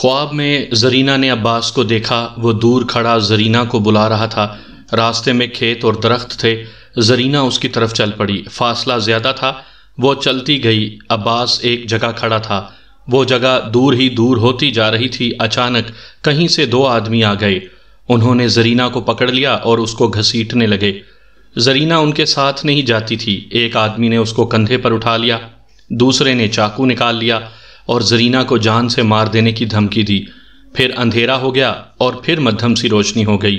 ख्वाब में जरीना ने अब्बास को देखा वो दूर खड़ा जरीना को बुला रहा था रास्ते में खेत और दरख्त थे जरीना उसकी तरफ चल पड़ी फासला ज़्यादा था वो चलती गई अब्बास एक जगह खड़ा था वो जगह दूर ही दूर होती जा रही थी अचानक कहीं से दो आदमी आ गए उन्होंने जरीना को पकड़ लिया और उसको घसीटने लगे जरीना उनके साथ नहीं जाती थी एक आदमी ने उसको कंधे पर उठा लिया दूसरे ने चाकू निकाल लिया और जरीना को जान से मार देने की धमकी दी फिर अंधेरा हो गया और फिर मध्यम सी रोशनी हो गई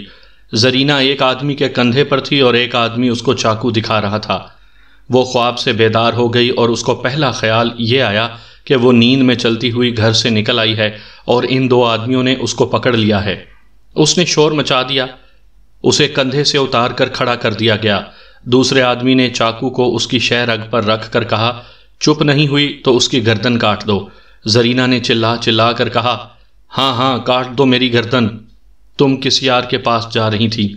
जरीना एक आदमी के कंधे पर थी और एक आदमी उसको चाकू दिखा रहा था वो ख्वाब से बेदार हो गई और उसको पहला ख्याल ये आया कि वो नींद में चलती हुई घर से निकल आई है और इन दो आदमियों ने उसको पकड़ लिया है उसने शोर मचा दिया उसे कंधे से उतार कर खड़ा कर दिया गया दूसरे आदमी ने चाकू को उसकी शह रग पर रख कर कहा चुप नहीं हुई तो उसकी गर्दन काट दो जरीना ने चिल्ला चिल्ला कर कहा हाँ हाँ काट दो मेरी गर्दन तुम किस यार के पास जा रही थी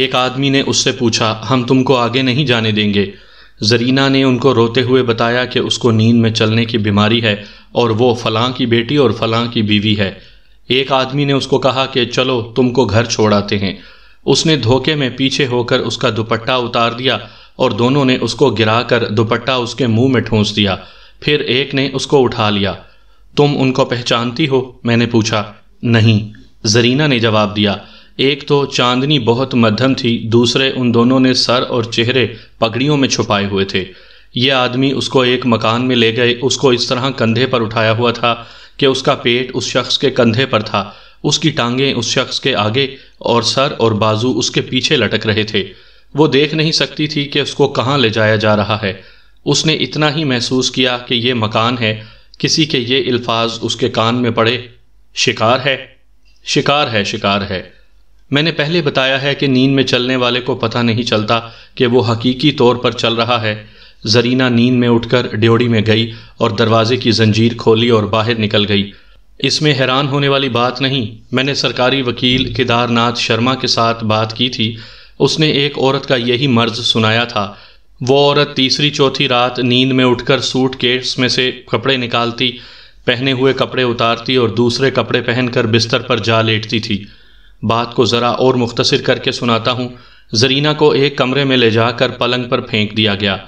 एक आदमी ने उससे पूछा हम तुमको आगे नहीं जाने देंगे जरीना ने उनको रोते हुए बताया कि उसको नींद में चलने की बीमारी है और वो फलां की बेटी और फलां की बीवी है एक आदमी ने उसको कहा कि चलो तुमको घर छोड़ाते हैं उसने धोखे में पीछे होकर उसका दुपट्टा उतार दिया और दोनों ने उसको गिराकर दुपट्टा उसके मुंह में ठूंस दिया फिर एक ने उसको उठा लिया तुम उनको पहचानती हो मैंने पूछा नहीं जरीना ने जवाब दिया एक तो चांदनी बहुत मध्यम थी दूसरे उन दोनों ने सर और चेहरे पगड़ियों में छुपाए हुए थे ये आदमी उसको एक मकान में ले गए उसको इस तरह कंधे पर उठाया हुआ था कि उसका पेट उस शख्स के कंधे पर था उसकी टांगें उस शख्स के आगे और सर और बाजू उसके पीछे लटक रहे थे वो देख नहीं सकती थी कि उसको कहाँ ले जाया जा रहा है उसने इतना ही महसूस किया कि ये मकान है किसी के ये अल्फाज उसके कान में पड़े शिकार है शिकार है शिकार है मैंने पहले बताया है कि नींद में चलने वाले को पता नहीं चलता कि वो हकीकी तौर पर चल रहा है जरीना नींद में उठकर ड्योड़ी में गई और दरवाजे की जंजीर खोली और बाहर निकल गई इसमें हैरान होने वाली बात नहीं मैंने सरकारी वकील केदारनाथ शर्मा के साथ बात की थी उसने एक औरत का यही मर्ज सुनाया था वो औरत तीसरी चौथी रात नींद में उठकर सूट केस में से कपड़े निकालती पहने हुए कपड़े उतारती और दूसरे कपड़े पहनकर बिस्तर पर जा लेटती थी बात को ज़रा और मुख्तसर करके सुनाता हूँ जरीना को एक कमरे में ले जाकर पलंग पर फेंक दिया गया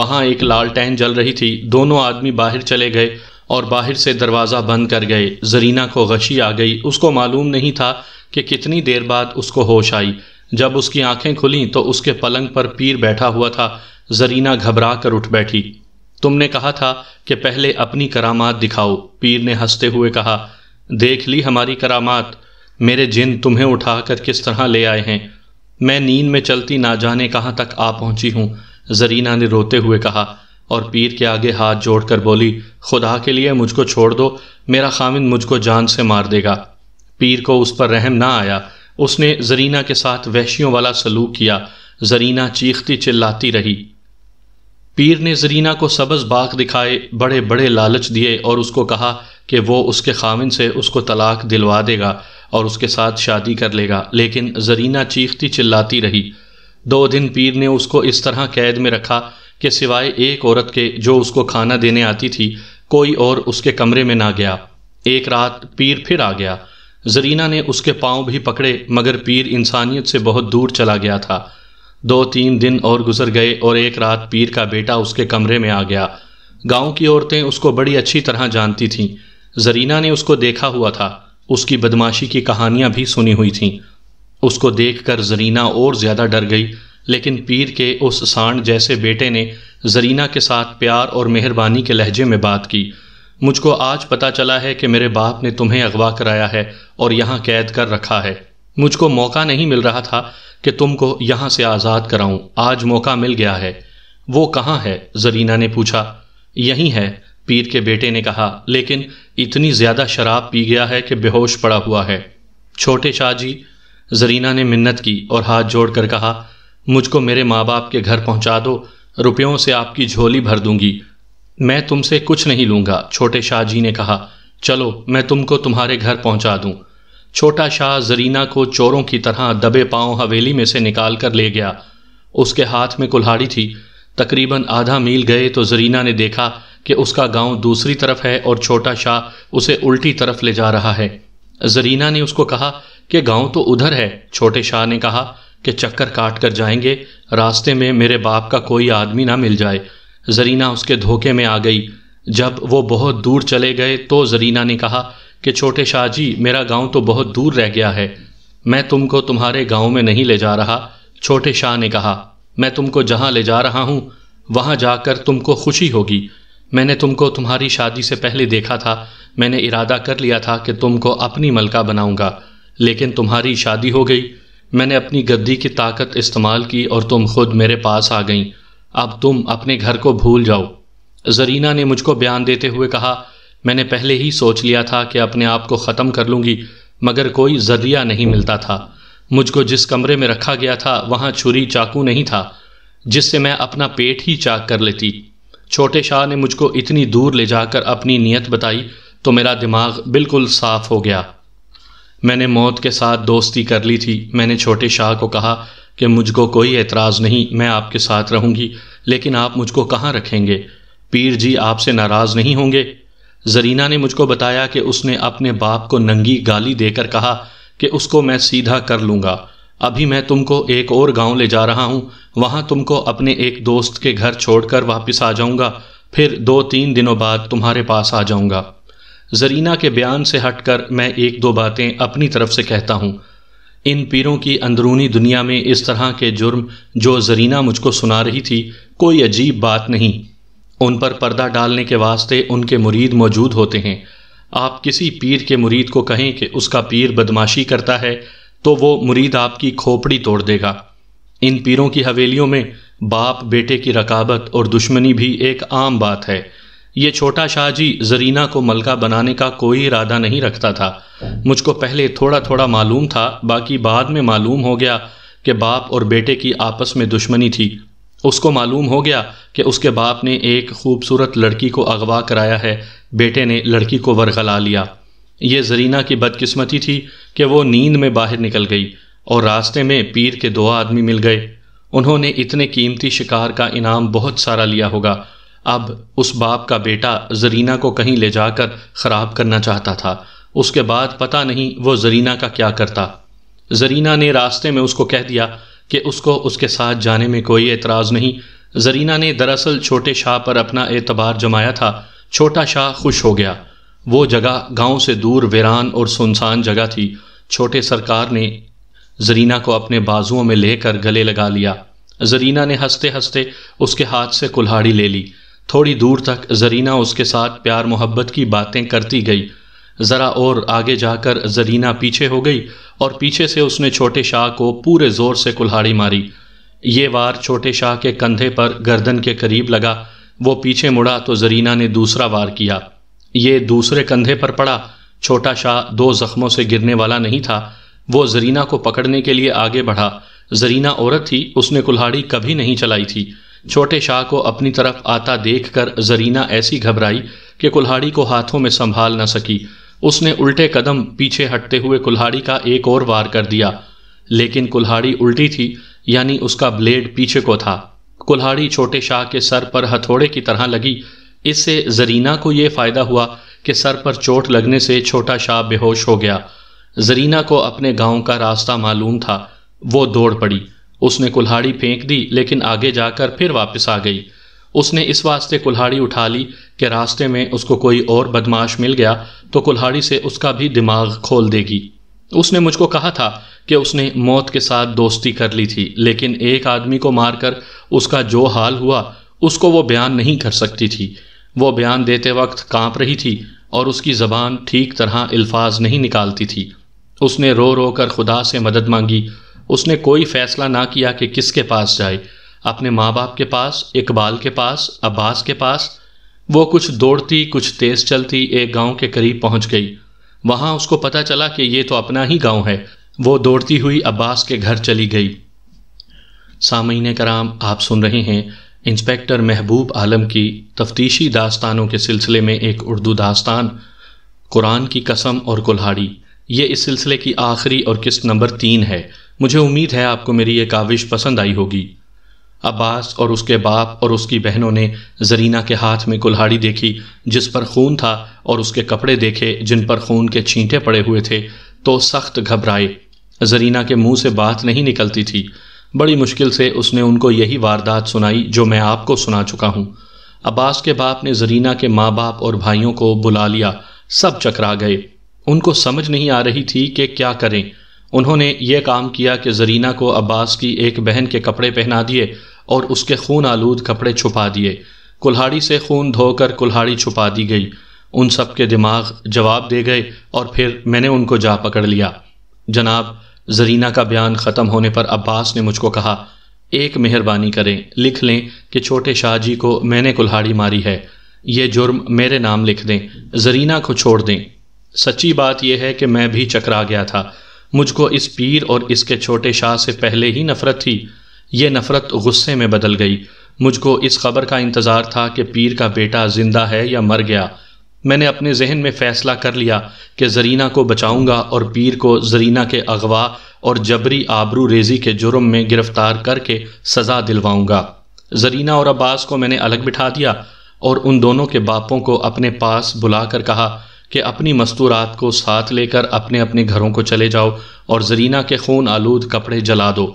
वहाँ एक टहन जल रही थी दोनों आदमी बाहर चले गए और बाहर से दरवाज़ा बंद कर गए जरीना को गशी आ गई उसको मालूम नहीं था कि कितनी देर बाद उसको होश आई जब उसकी आंखें खुली तो उसके पलंग पर पीर बैठा हुआ था जरीना घबरा कर उठ बैठी तुमने कहा था कि पहले अपनी करामात दिखाओ पीर ने हंसते हुए कहा देख ली हमारी करामात मेरे जिन तुम्हें उठाकर किस तरह ले आए हैं मैं नींद में चलती ना जाने कहाँ तक आ पहुंची हूँ जरीना ने रोते हुए कहा और पीर के आगे हाथ जोड़कर बोली खुदा के लिए मुझको छोड़ दो मेरा खामिन मुझको जान से मार देगा पीर को उस पर रहम ना आया उसने जरीना के साथ वहशियों वाला सलूक किया जरीना चीखती चिल्लाती रही पीर ने जरीना को सबज बाग दिखाए बड़े बड़े लालच दिए और उसको कहा कि वो उसके खामिन से उसको तलाक दिलवा देगा और उसके साथ शादी कर लेगा लेकिन जरीना चीखती चिल्लाती रही दो दिन पीर ने उसको इस तरह कैद में रखा कि सिवाय एक औरत के जो उसको खाना देने आती थी कोई और उसके कमरे में ना गया एक रात पीर फिर आ गया जरीना ने उसके पाँव भी पकड़े मगर पीर इंसानियत से बहुत दूर चला गया था दो तीन दिन और गुजर गए और एक रात पीर का बेटा उसके कमरे में आ गया गांव की औरतें उसको बड़ी अच्छी तरह जानती थीं जरीना ने उसको देखा हुआ था उसकी बदमाशी की कहानियां भी सुनी हुई थीं उसको देखकर जरीना और ज़्यादा डर गई लेकिन पीर के उस सांड जैसे बेटे ने जरीना के साथ प्यार और मेहरबानी के लहजे में बात की मुझको आज पता चला है कि मेरे बाप ने तुम्हें अगवा कराया है और यहाँ कैद कर रखा है मुझको मौका नहीं मिल रहा था कि तुमको यहां से आज़ाद कराऊं आज मौका मिल गया है वो कहाँ है जरीना ने पूछा यहीं है पीर के बेटे ने कहा लेकिन इतनी ज़्यादा शराब पी गया है कि बेहोश पड़ा हुआ है छोटे शाह जी जरीना ने मिन्नत की और हाथ जोड़कर कहा मुझको मेरे माँ बाप के घर पहुँचा दो रुपयों से आपकी झोली भर दूंगी मैं तुमसे कुछ नहीं लूँगा छोटे शाह जी ने कहा चलो मैं तुमको तुम्हारे घर पहुँचा दूँ छोटा शाह जरीना को चोरों की तरह दबे पांव हवेली में से निकाल कर ले गया उसके हाथ में कुल्हाड़ी थी तकरीबन आधा मील गए तो जरीना ने देखा कि उसका गांव दूसरी तरफ है और छोटा शाह उसे उल्टी तरफ ले जा रहा है जरीना ने उसको कहा कि गांव तो उधर है छोटे शाह ने कहा कि चक्कर काट कर जाएंगे रास्ते में मेरे बाप का कोई आदमी ना मिल जाए जरीना उसके धोखे में आ गई जब वो बहुत दूर चले गए तो जरीना ने कहा कि छोटे शाहजी मेरा गांव तो बहुत दूर रह गया है मैं तुमको तुम्हारे गांव में नहीं ले जा रहा छोटे शाह ने कहा मैं तुमको जहां ले जा रहा हूं वहां जाकर तुमको खुशी होगी मैंने तुमको तुम्हारी शादी से पहले देखा था मैंने इरादा कर लिया था कि तुमको अपनी मलका बनाऊंगा लेकिन तुम्हारी शादी हो गई मैंने अपनी गद्दी की ताकत इस्तेमाल की और तुम खुद मेरे पास आ गई अब तुम अपने घर को भूल जाओ जरीना ने मुझको बयान देते हुए कहा मैंने पहले ही सोच लिया था कि अपने आप को ख़त्म कर लूँगी मगर कोई जरिया नहीं मिलता था मुझको जिस कमरे में रखा गया था वहाँ छुरी चाकू नहीं था जिससे मैं अपना पेट ही चाक कर लेती छोटे शाह ने मुझको इतनी दूर ले जाकर अपनी नीयत बताई तो मेरा दिमाग बिल्कुल साफ हो गया मैंने मौत के साथ दोस्ती कर ली थी मैंने छोटे शाह को कहा कि मुझको कोई एतराज़ नहीं मैं आपके साथ रहूँगी लेकिन आप मुझको कहाँ रखेंगे पीर जी आपसे नाराज़ नहीं होंगे जरीना ने मुझको बताया कि उसने अपने बाप को नंगी गाली देकर कहा कि उसको मैं सीधा कर लूँगा अभी मैं तुमको एक और गांव ले जा रहा हूँ वहाँ तुमको अपने एक दोस्त के घर छोड़कर वापस आ जाऊँगा फिर दो तीन दिनों बाद तुम्हारे पास आ जाऊँगा जरीना के बयान से हटकर मैं एक दो बातें अपनी तरफ से कहता हूँ इन पीरों की अंदरूनी दुनिया में इस तरह के जुर्म जो जरीना मुझको सुना रही थी कोई अजीब बात नहीं उन पर पर्दा डालने के वास्ते उनके मुरीद मौजूद होते हैं आप किसी पीर के मुरीद को कहें कि उसका पीर बदमाशी करता है तो वो मुरीद आपकी खोपड़ी तोड़ देगा इन पीरों की हवेलियों में बाप बेटे की रकाबत और दुश्मनी भी एक आम बात है ये छोटा शाहजी जरीना को मलका बनाने का कोई इरादा नहीं रखता था मुझको पहले थोड़ा थोड़ा मालूम था बाकी बाद में मालूम हो गया कि बाप और बेटे की आपस में दुश्मनी थी उसको मालूम हो गया कि उसके बाप ने एक खूबसूरत लड़की को अगवा कराया है बेटे ने लड़की को वरगला लिया ये जरीना की बदकिस्मती थी कि वो नींद में बाहर निकल गई और रास्ते में पीर के दो आदमी मिल गए उन्होंने इतने कीमती शिकार का इनाम बहुत सारा लिया होगा अब उस बाप का बेटा जरीना को कहीं ले जाकर ख़राब करना चाहता था उसके बाद पता नहीं वो जरीना का क्या करता जरीना ने रास्ते में उसको कह दिया कि उसको उसके साथ जाने में कोई एतराज़ नहीं जरीना ने दरअसल छोटे शाह पर अपना एतबार जमाया था छोटा शाह खुश हो गया वो जगह गांव से दूर वीरान और सुनसान जगह थी छोटे सरकार ने जरीना को अपने बाजुओं में लेकर गले लगा लिया जरीना ने हंसते हंसते उसके हाथ से कुल्हाड़ी ले ली थोड़ी दूर तक जरीना उसके साथ प्यार मोहब्बत की बातें करती गई ज़रा और आगे जाकर जरीना पीछे हो गई और पीछे से उसने छोटे शाह को पूरे ज़ोर से कुल्हाड़ी मारी ये वार छोटे शाह के कंधे पर गर्दन के करीब लगा वो पीछे मुड़ा तो जरीना ने दूसरा वार किया ये दूसरे कंधे पर पड़ा छोटा शाह दो जख्मों से गिरने वाला नहीं था वो जरीना को पकड़ने के लिए आगे बढ़ा जरीना औरत थी उसने कुल्हाड़ी कभी नहीं चलाई थी छोटे शाह को अपनी तरफ आता देखकर जरीना ऐसी घबराई कि कुल्हाड़ी को हाथों में संभाल न सकी उसने उल्टे कदम पीछे हटते हुए कुल्हाड़ी का एक और वार कर दिया लेकिन कुल्हाड़ी उल्टी थी यानी उसका ब्लेड पीछे को था कुल्हाड़ी छोटे शाह के सर पर हथौड़े की तरह लगी इससे जरीना को यह फायदा हुआ कि सर पर चोट लगने से छोटा शाह बेहोश हो गया जरीना को अपने गांव का रास्ता मालूम था वो दौड़ पड़ी उसने कुल्हाड़ी फेंक दी लेकिन आगे जाकर फिर वापस आ गई उसने इस वास्ते कुल्हाड़ी उठा ली कि रास्ते में उसको कोई और बदमाश मिल गया तो कुल्हाड़ी से उसका भी दिमाग खोल देगी उसने मुझको कहा था कि उसने मौत के साथ दोस्ती कर ली थी लेकिन एक आदमी को मारकर उसका जो हाल हुआ उसको वो बयान नहीं कर सकती थी वो बयान देते वक्त कांप रही थी और उसकी ज़बान ठीक तरह अल्फाज नहीं निकालती थी उसने रो रो कर खुदा से मदद मांगी उसने कोई फैसला ना किया कि किसके पास जाए अपने माँ बाप के पास इकबाल के पास अब्बास के पास वो कुछ दौड़ती कुछ तेज चलती एक गांव के करीब पहुंच गई वहां उसको पता चला कि ये तो अपना ही गांव है वो दौड़ती हुई अब्बास के घर चली गई सामीन कराम आप सुन रहे हैं इंस्पेक्टर महबूब आलम की तफ्तीशी दास्तानों के सिलसिले में एक उर्दू दास्तान कुरान की कसम और कुल्हाड़ी ये इस सिलसिले की आखिरी और किस्त नंबर तीन है मुझे उम्मीद है आपको मेरी ये काविश पसंद आई होगी अब्बास और उसके बाप और उसकी बहनों ने जरीना के हाथ में कुल्हाड़ी देखी जिस पर खून था और उसके कपड़े देखे जिन पर खून के छींटे पड़े हुए थे तो सख्त घबराए जरीना के मुंह से बात नहीं निकलती थी बड़ी मुश्किल से उसने उनको यही वारदात सुनाई जो मैं आपको सुना चुका हूँ अब्बास के बाप ने जरीना के माँ बाप और भाइयों को बुला लिया सब चकरा गए उनको समझ नहीं आ रही थी कि क्या करें उन्होंने ये काम किया कि जरीना को अब्बास की एक बहन के कपड़े पहना दिए और उसके खून आलूद कपड़े छुपा दिए कुल्हाड़ी से खून धोकर कुल्हाड़ी छुपा दी गई उन सब के दिमाग जवाब दे गए और फिर मैंने उनको जा पकड़ लिया जनाब जरीना का बयान ख़त्म होने पर अब्बास ने मुझको कहा एक मेहरबानी करें लिख लें कि छोटे शाह जी को मैंने कुल्हाड़ी मारी है ये जुर्म मेरे नाम लिख दें जरीना को छोड़ दें सच्ची बात यह है कि मैं भी चकरा गया था मुझको इस पीर और इसके छोटे शाह से पहले ही नफ़रत थी ये नफ़रत गुस्से में बदल गई मुझको इस खबर का इंतज़ार था कि पीर का बेटा ज़िंदा है या मर गया मैंने अपने जहन में फ़ैसला कर लिया कि जरीना को बचाऊंगा और पीर को जरीना के अगवा और जबरी आबरू रेजी के जुर्म में गिरफ्तार करके सज़ा दिलवाऊंगा जरीना और अब्बास को मैंने अलग बिठा दिया और उन दोनों के बापों को अपने पास बुलाकर कहा कि अपनी मस्तूरात को साथ लेकर अपने अपने घरों को चले जाओ और जरीना के खून आलूद कपड़े जला दो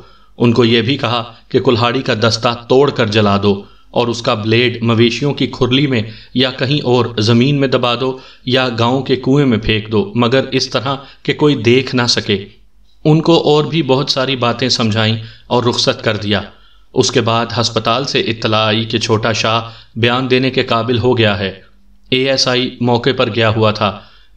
उनको यह भी कहा कि कुल्हाड़ी का दस्ता तोड़ कर जला दो और उसका ब्लेड मवेशियों की खुरली में या कहीं और ज़मीन में दबा दो या गांव के कुएं में फेंक दो मगर इस तरह कि कोई देख ना सके उनको और भी बहुत सारी बातें समझाईं और रुख्सत कर दिया उसके बाद हस्पताल से इतला आई कि छोटा शाह बयान देने के काबिल हो गया है एएसआई मौके पर गया हुआ था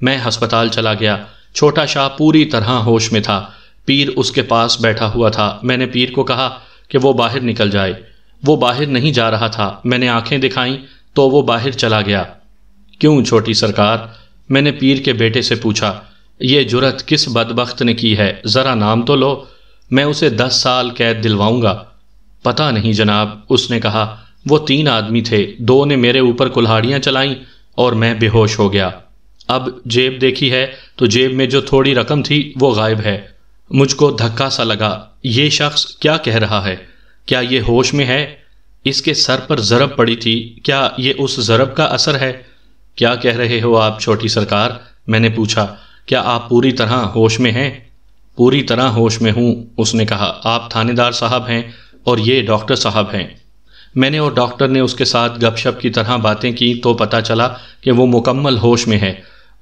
मैं अस्पताल चला गया छोटा शाह पूरी तरह होश में था पीर उसके पास बैठा हुआ था मैंने पीर को कहा कि वो बाहर निकल जाए वो बाहर नहीं जा रहा था मैंने आंखें दिखाई तो वो बाहर चला गया क्यों छोटी सरकार मैंने पीर के बेटे से पूछा ये जुरत किस बदबخت ने की है ज़रा नाम तो लो मैं उसे दस साल कैद दिलवाऊंगा पता नहीं जनाब उसने कहा वो तीन आदमी थे दो ने मेरे ऊपर कुल्हाड़ियाँ चलाईं और मैं बेहोश हो गया अब जेब देखी है तो जेब में जो थोड़ी रकम थी वो गायब है मुझको धक्का सा लगा ये शख्स क्या कह रहा है क्या ये होश में है इसके सर पर ज़रब पड़ी थी क्या ये उस ज़रब का असर है क्या कह रहे हो आप छोटी सरकार मैंने पूछा क्या आप पूरी तरह होश में हैं पूरी तरह होश में हूँ उसने कहा आप थानेदार साहब हैं और ये डॉक्टर साहब हैं मैंने और डॉक्टर ने उसके साथ गपशप की तरह बातें की तो पता चला कि वो मुकम्मल होश में है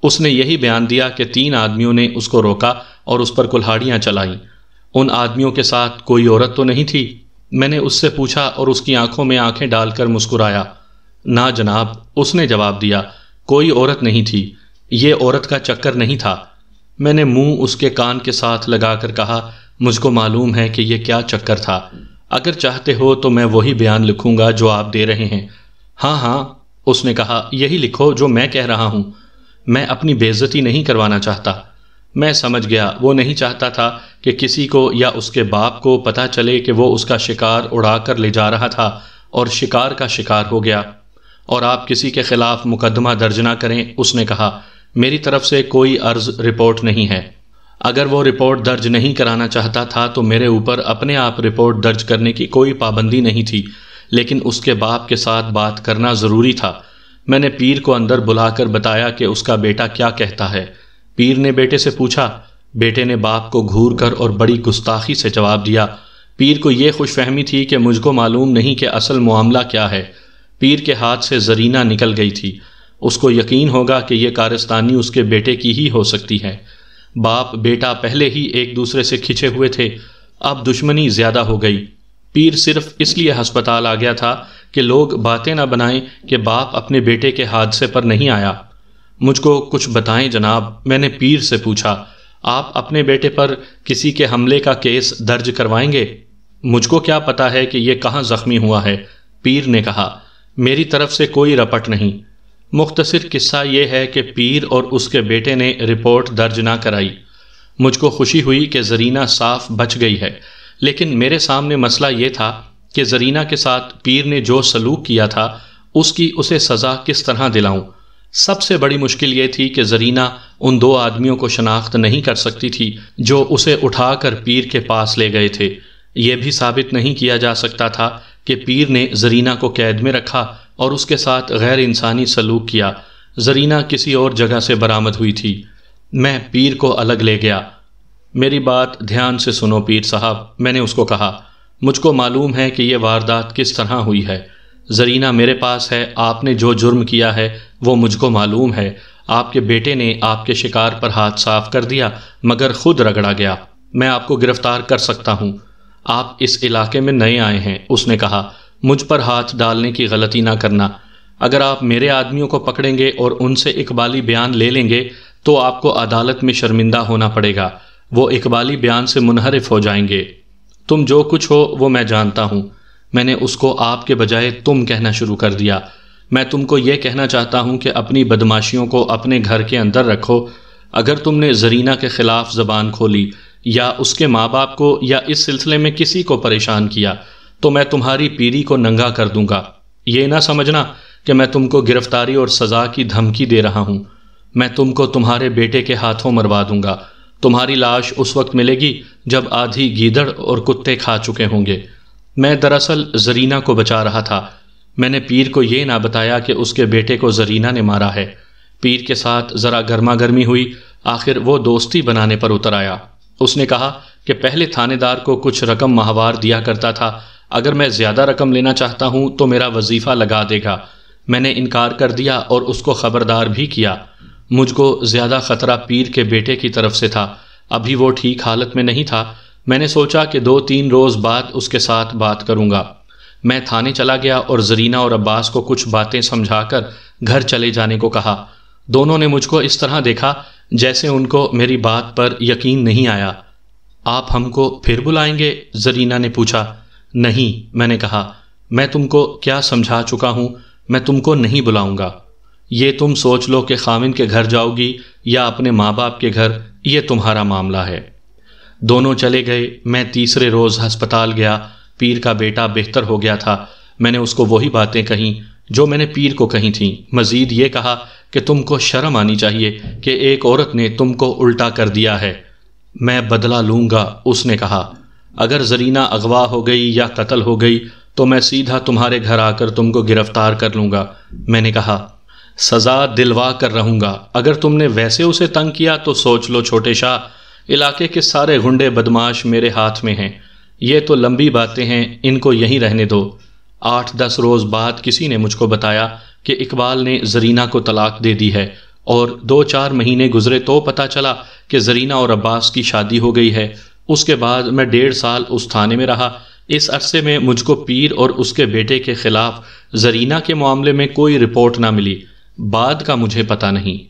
उसने यही बयान दिया कि तीन आदमियों ने उसको रोका और उस पर कुल्हाड़ियाँ चलाईं उन आदमियों के साथ कोई औरत तो नहीं थी मैंने उससे पूछा और उसकी आंखों में आंखें डालकर मुस्कुराया ना जनाब उसने जवाब दिया कोई औरत नहीं थी ये औरत का चक्कर नहीं था मैंने मुंह उसके कान के साथ लगाकर कहा मुझको मालूम है कि यह क्या चक्कर था अगर चाहते हो तो मैं वही बयान लिखूंगा जो आप दे रहे हैं हाँ हाँ उसने कहा यही लिखो जो मैं कह रहा हूँ मैं अपनी बेजती नहीं करवाना चाहता मैं समझ गया वो नहीं चाहता था कि किसी को या उसके बाप को पता चले कि वो उसका शिकार उड़ा कर ले जा रहा था और शिकार का शिकार हो गया और आप किसी के खिलाफ मुकदमा दर्ज ना करें उसने कहा मेरी तरफ से कोई अर्ज रिपोर्ट नहीं है अगर वो रिपोर्ट दर्ज नहीं कराना चाहता था तो मेरे ऊपर अपने आप रिपोर्ट दर्ज करने की कोई पाबंदी नहीं थी लेकिन उसके बाप के साथ बात करना ज़रूरी था मैंने पीर को अंदर बुलाकर बताया कि उसका बेटा क्या कहता है पीर ने बेटे से पूछा बेटे ने बाप को घूर कर और बड़ी गुस्ताखी से जवाब दिया पीर को यह खुशफहमी थी कि मुझको मालूम नहीं कि असल मामला क्या है पीर के हाथ से जरीना निकल गई थी उसको यकीन होगा कि यह कारस्तानी उसके बेटे की ही हो सकती है बाप बेटा पहले ही एक दूसरे से खिंचे हुए थे अब दुश्मनी ज्यादा हो गई पीर सिर्फ इसलिए अस्पताल आ गया था कि लोग बातें ना बनाएं कि बाप अपने बेटे के हादसे पर नहीं आया मुझको कुछ बताएं जनाब मैंने पीर से पूछा आप अपने बेटे पर किसी के हमले का केस दर्ज करवाएंगे मुझको क्या पता है कि यह कहाँ जख्मी हुआ है पीर ने कहा मेरी तरफ से कोई रपट नहीं मुख्तसर किस्सा ये है कि पीर और उसके बेटे ने रिपोर्ट दर्ज ना कराई मुझको खुशी हुई कि जरीना साफ बच गई है लेकिन मेरे सामने मसला ये था कि जरीना के साथ पीर ने जो सलूक किया था उसकी उसे सज़ा किस तरह दिलाऊं सबसे बड़ी मुश्किल ये थी कि जरीना उन दो आदमियों को शनाख्त नहीं कर सकती थी जो उसे उठाकर पीर के पास ले गए थे यह भी साबित नहीं किया जा सकता था कि पीर ने जरीना को कैद में रखा और उसके साथ गैर इंसानी सलूक किया जरीना किसी और जगह से बरामद हुई थी मैं पीर को अलग ले गया मेरी बात ध्यान से सुनो पीर साहब मैंने उसको कहा मुझको मालूम है कि यह वारदात किस तरह हुई है जरीना मेरे पास है आपने जो जुर्म किया है वो मुझको मालूम है आपके बेटे ने आपके शिकार पर हाथ साफ कर दिया मगर खुद रगड़ा गया मैं आपको गिरफ्तार कर सकता हूँ आप इस इलाके में नए आए हैं उसने कहा मुझ पर हाथ डालने की गलती ना करना अगर आप मेरे आदमियों को पकड़ेंगे और उनसे इकबाली बयान ले लेंगे तो आपको अदालत में शर्मिंदा होना पड़ेगा वो इकबाली बयान से मुनहरफ हो जाएंगे तुम जो कुछ हो वो मैं जानता हूँ मैंने उसको आपके बजाय तुम कहना शुरू कर दिया मैं तुमको ये कहना चाहता हूँ कि अपनी बदमाशियों को अपने घर के अंदर रखो अगर तुमने जरीना के ख़िलाफ़ ज़बान खोली या उसके माँ बाप को या इस सिलसिले में किसी को परेशान किया तो मैं तुम्हारी पीरी को नंगा कर दूंगा ये ना समझना कि मैं तुमको गिरफ्तारी और सज़ा की धमकी दे रहा हूं मैं तुमको तुम्हारे बेटे के हाथों मरवा दूंगा तुम्हारी लाश उस वक्त मिलेगी जब आधी गीदड़ और कुत्ते खा चुके होंगे मैं दरअसल जरीना को बचा रहा था मैंने पीर को यह ना बताया कि उसके बेटे को जरीना ने मारा है पीर के साथ ज़रा गर्मा गर्मी हुई आखिर वो दोस्ती बनाने पर उतर आया उसने कहा कि पहले थानेदार को कुछ रकम माहवार दिया करता था अगर मैं ज़्यादा रकम लेना चाहता हूँ तो मेरा वजीफ़ा लगा देगा मैंने इनकार कर दिया और उसको ख़बरदार भी किया मुझको ज़्यादा ख़तरा पीर के बेटे की तरफ से था अभी वो ठीक हालत में नहीं था मैंने सोचा कि दो तीन रोज़ बाद उसके साथ बात करूँगा मैं थाने चला गया और जरीना और अब्बास को कुछ बातें समझाकर घर चले जाने को कहा दोनों ने मुझको इस तरह देखा जैसे उनको मेरी बात पर यकीन नहीं आया आप हमको फिर बुलाएंगे जरीना ने पूछा नहीं मैंने कहा मैं तुमको क्या समझा चुका हूँ मैं तुमको नहीं बुलाऊंगा ये तुम सोच लो कि खामिन के घर जाओगी या अपने माँ बाप के घर ये तुम्हारा मामला है दोनों चले गए मैं तीसरे रोज़ हस्पताल गया पीर का बेटा बेहतर हो गया था मैंने उसको वही बातें कहीं जो मैंने पीर को कही थी मज़ीद ये कहा कि तुमको शर्म आनी चाहिए कि एक औरत ने तुमको उल्टा कर दिया है मैं बदला लूँगा उसने कहा अगर जरीना अगवा हो गई या कत्ल हो गई तो मैं सीधा तुम्हारे घर आकर तुमको गिरफ्तार कर लूँगा मैंने कहा सज़ा दिलवा कर रहूँगा अगर तुमने वैसे उसे तंग किया तो सोच लो छोटे शाह इलाके के सारे गुंडे बदमाश मेरे हाथ में हैं ये तो लंबी बातें हैं इनको यहीं रहने दो आठ दस रोज़ बाद किसी ने मुझको बताया कि इकबाल ने जरीना को तलाक दे दी है और दो चार महीने गुजरे तो पता चला कि जरीना और अब्बास की शादी हो गई है उसके बाद मैं डेढ़ साल उस थाने में रहा इस अरसे में मुझको पीर और उसके बेटे के खिलाफ जरीना के मामले में कोई रिपोर्ट ना मिली बाद का मुझे पता नहीं